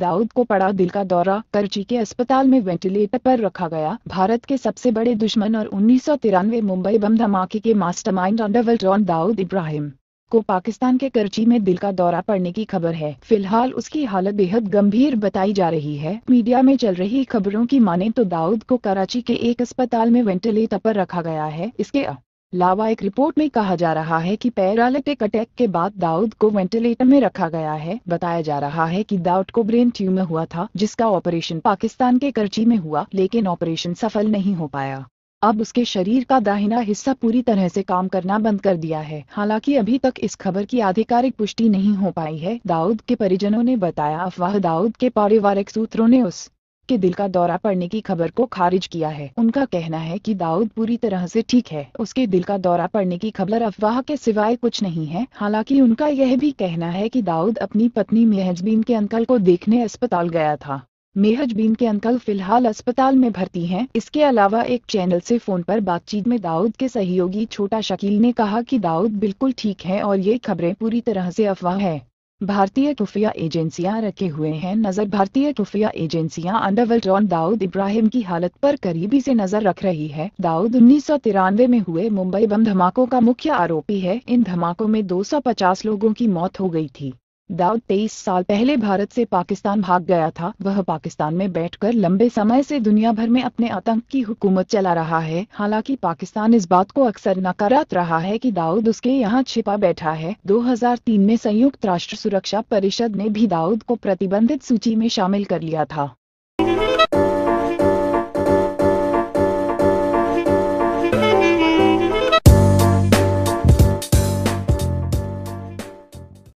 दाऊद को पड़ा दिल का दौरा करची के अस्पताल में वेंटिलेटर पर रखा गया भारत के सबसे बड़े दुश्मन और उन्नीस मुंबई बम धमाके के मास्टरमाइंड माइंड रॉन दाऊद इब्राहिम को पाकिस्तान के करची में दिल का दौरा पड़ने की खबर है फिलहाल उसकी हालत बेहद गंभीर बताई जा रही है मीडिया में चल रही खबरों की माने तो दाऊद को कराची के एक अस्पताल में वेंटिलेटर पर रखा गया है इसके लावा एक रिपोर्ट में कहा जा रहा है कि पैरालिटिक अटैक के बाद दाऊद को वेंटिलेटर में रखा गया है बताया जा रहा है कि दाऊद को ब्रेन ट्यूमर हुआ था जिसका ऑपरेशन पाकिस्तान के करची में हुआ लेकिन ऑपरेशन सफल नहीं हो पाया अब उसके शरीर का दाहिना हिस्सा पूरी तरह से काम करना बंद कर दिया है हालांकि अभी तक इस खबर की आधिकारिक पुष्टि नहीं हो पाई है दाऊद के परिजनों ने बताया अफवाह दाऊद के पारिवारिक सूत्रों ने उस के दिल का दौरा पड़ने की खबर को खारिज किया है उनका कहना है कि दाऊद पूरी तरह से ठीक है उसके दिल का दौरा पड़ने की खबर अफवाह के सिवाय कुछ नहीं है हालांकि उनका यह भी कहना है कि दाऊद अपनी पत्नी मेहजबीन के अंकल को देखने अस्पताल गया था मेहजबीन के अंकल फिलहाल अस्पताल में भर्ती हैं। इसके अलावा एक चैनल से फोन पर बातचीत में दाऊद के सहयोगी छोटा शकील ने कहा कि दाऊद बिल्कुल ठीक है और ये खबरें पूरी तरह से अफवाह है भारतीय खुफिया एजेंसियां रखे हुए हैं नजर भारतीय खुफिया एजेंसियां अंडरवर्ल्ड रॉन दाऊद इब्राहिम की हालत पर करीबी से नजर रख रही है दाऊद उन्नीस में हुए मुंबई बम धमाकों का मुख्य आरोपी है इन धमाकों में 250 लोगों की मौत हो गई थी दाऊद तेईस साल पहले भारत से पाकिस्तान भाग गया था वह पाकिस्तान में बैठकर लंबे समय से दुनिया भर में अपने आतंक की हुकूमत चला रहा है हालांकि पाकिस्तान इस बात को अक्सर नकारात रहा है कि दाऊद उसके यहाँ छिपा बैठा है 2003 में संयुक्त राष्ट्र सुरक्षा परिषद ने भी दाऊद को प्रतिबंधित सूची में शामिल कर लिया था